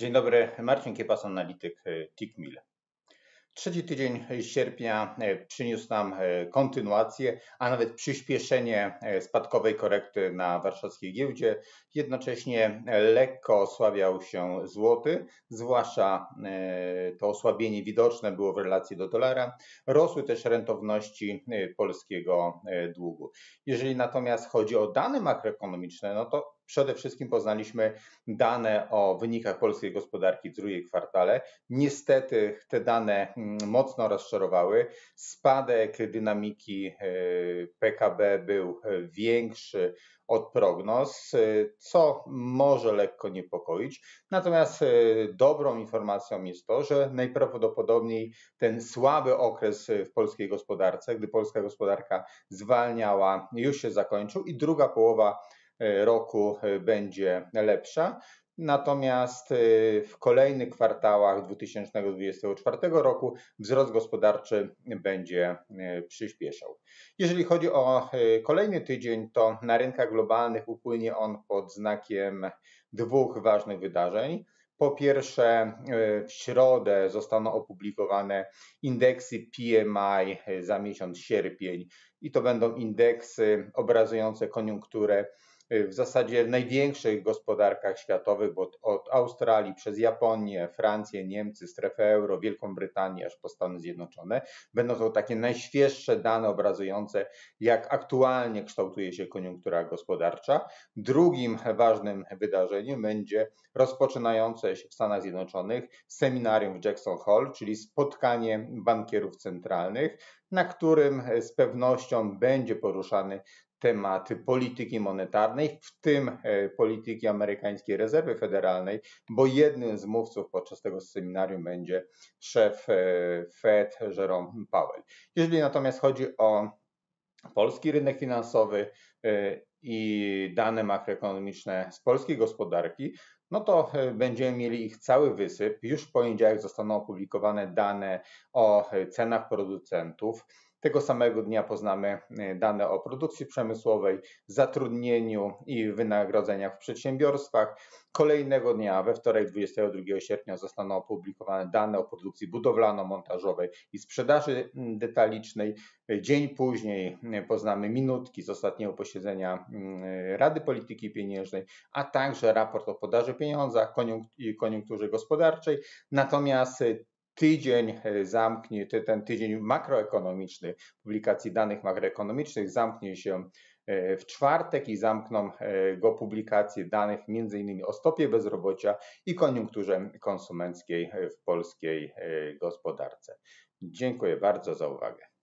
Dzień dobry, Marcin Kiepas, analityk e, TICMIL. Trzeci tydzień sierpnia e, przyniósł nam e, kontynuację, a nawet przyspieszenie spadkowej korekty na warszawskiej giełdzie. Jednocześnie lekko osłabiał się złoty, zwłaszcza to osłabienie widoczne było w relacji do dolara. Rosły też rentowności polskiego długu. Jeżeli natomiast chodzi o dane makroekonomiczne, no to Przede wszystkim poznaliśmy dane o wynikach polskiej gospodarki w drugim kwartale. Niestety te dane mm, mocno rozczarowały. Spadek dynamiki y, PKB był y, większy od prognoz, y, co może lekko niepokoić. Natomiast dobrą informacją jest to, że najprawdopodobniej ten słaby okres w polskiej gospodarce, gdy polska gospodarka zwalniała, już się zakończył i druga połowa E, roku e, będzie lepsza. Natomiast e, w kolejnych kwartałach 2024 roku wzrost gospodarczy będzie przyspieszał. Jeżeli chodzi o kolejny tydzień, to na rynkach globalnych upłynie on pod znakiem dwóch ważnych wydarzeń. Po pierwsze, w środę zostaną opublikowane indeksy PMI za miesiąc sierpień i to będą indeksy obrazujące koniunkturę Y, w zasadzie największych gospodarkach światowych, bo od Australii przez Japonię, Francję, Niemcy, strefę euro, Wielką Brytanię aż po Stany Zjednoczone, będą to takie najświeższe dane obrazujące, jak aktualnie kształtuje się koniunktura gospodarcza. Drugim ważnym wydarzeniem będzie rozpoczynające się w Stanach Zjednoczonych seminarium w Jackson Hole, czyli spotkanie bankierów centralnych, na którym e, z pewnością będzie poruszany temat polityki monetarnej, w tym e, polityki amerykańskiej rezerwy federalnej, bo jednym z mówców podczas tego seminarium będzie szef e, Fed Jerome Powell. Jeżeli natomiast chodzi o polski rynek finansowy i dane makroekonomiczne z polskiej gospodarki, no to e, będziemy mieli ich cały wysyp. Już w poniedziałek zostaną opublikowane dane o e, cenach producentów. Tego samego dnia poznamy e, dane o produkcji przemysłowej, zatrudnieniu i wynagrodzeniach w przedsiębiorstwach. Kolejnego dnia, we wtorek 22 sierpnia, zostaną opublikowane dane o produkcji budowlano-montażowej i sprzedaży mm, detalicznej. E, dzień później e, poznamy minutki z ostatniego posiedzenia mm, Rady Polityki Pieniężnej, a także raport o podaży pieniądza, koniunkturze gospodarczej. Natomiast tydzień e, zamknie, ten tydzień makroekonomiczny, publikacji danych makroekonomicznych zamknie się e, w czwartek i zamkną e, go publikacje danych m.in. o stopie bezrobocia i koniunkturze konsumenckiej w polskiej gospodarce. Dziękuję bardzo za uwagę.